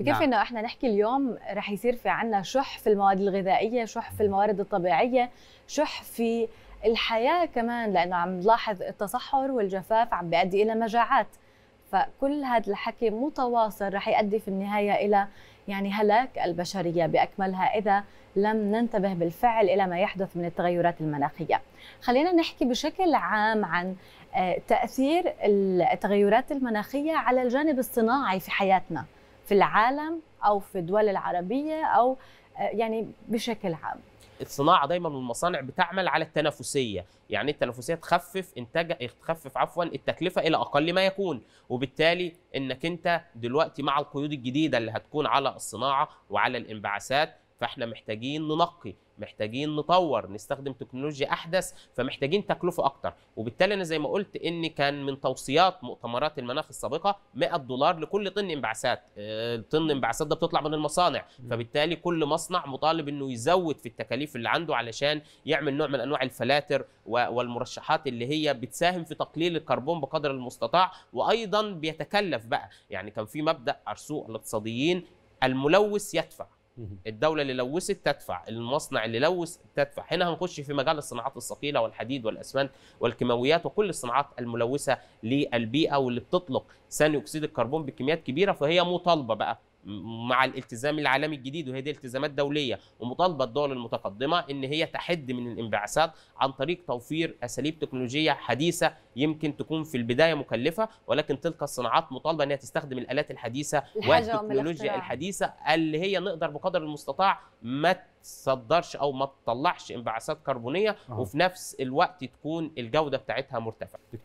بكفي نعم. انه احنا نحكي اليوم رح يصير في عنا شح في المواد الغذائيه شح في الموارد الطبيعيه شح في الحياه كمان لانه عم نلاحظ التصحر والجفاف عم بيؤدي الى مجاعات فكل هذا الحكي متواصل رح يؤدي في النهايه الى يعني هلاك البشريه باكملها اذا لم ننتبه بالفعل الى ما يحدث من التغيرات المناخيه. خلينا نحكي بشكل عام عن آه، تاثير التغيرات المناخيه على الجانب الصناعي في حياتنا. في العالم او في الدول العربيه او آه، يعني بشكل عام الصناعه دايما والمصانع بتعمل على التنافسيه يعني التنافسيه تخفف انتاج تخفف عفوا التكلفه الى اقل ما يكون وبالتالي انك انت دلوقتي مع القيود الجديده اللي هتكون على الصناعه وعلى الانبعاثات فاحنا محتاجين ننقي محتاجين نطور نستخدم تكنولوجيا احدث فمحتاجين تكلفه اكتر وبالتالي انا زي ما قلت ان كان من توصيات مؤتمرات المناخ السابقه 100 دولار لكل طن انبعاثات آه، طن انبعاثات ده بتطلع من المصانع فبالتالي كل مصنع مطالب انه يزود في التكاليف اللي عنده علشان يعمل نوع من انواع الفلاتر والمرشحات اللي هي بتساهم في تقليل الكربون بقدر المستطاع وايضا بيتكلف بقى يعني كان في مبدا ارسوء الاقتصاديين الملوث يدفع الدوله اللي لوثت تدفع المصنع اللي لوث تدفع هنا هنخش في مجال الصناعات الثقيله والحديد والاسمنت والكيماويات وكل الصناعات الملوثه للبيئه واللي بتطلق ثاني اكسيد الكربون بكميات كبيره فهي مطالبه بقى مع الالتزام العالمي الجديد وهي دي التزامات دوليه ومطالبه الدول المتقدمه ان هي تحد من الانبعاثات عن طريق توفير اساليب تكنولوجيه حديثه يمكن تكون في البدايه مكلفه ولكن تلك الصناعات مطالبه ان هي تستخدم الالات الحديثه والتكنولوجيا الحديثه اللي هي نقدر بقدر المستطاع ما تصدرش او ما تطلعش انبعاثات كربونيه أوه. وفي نفس الوقت تكون الجوده بتاعتها مرتفعه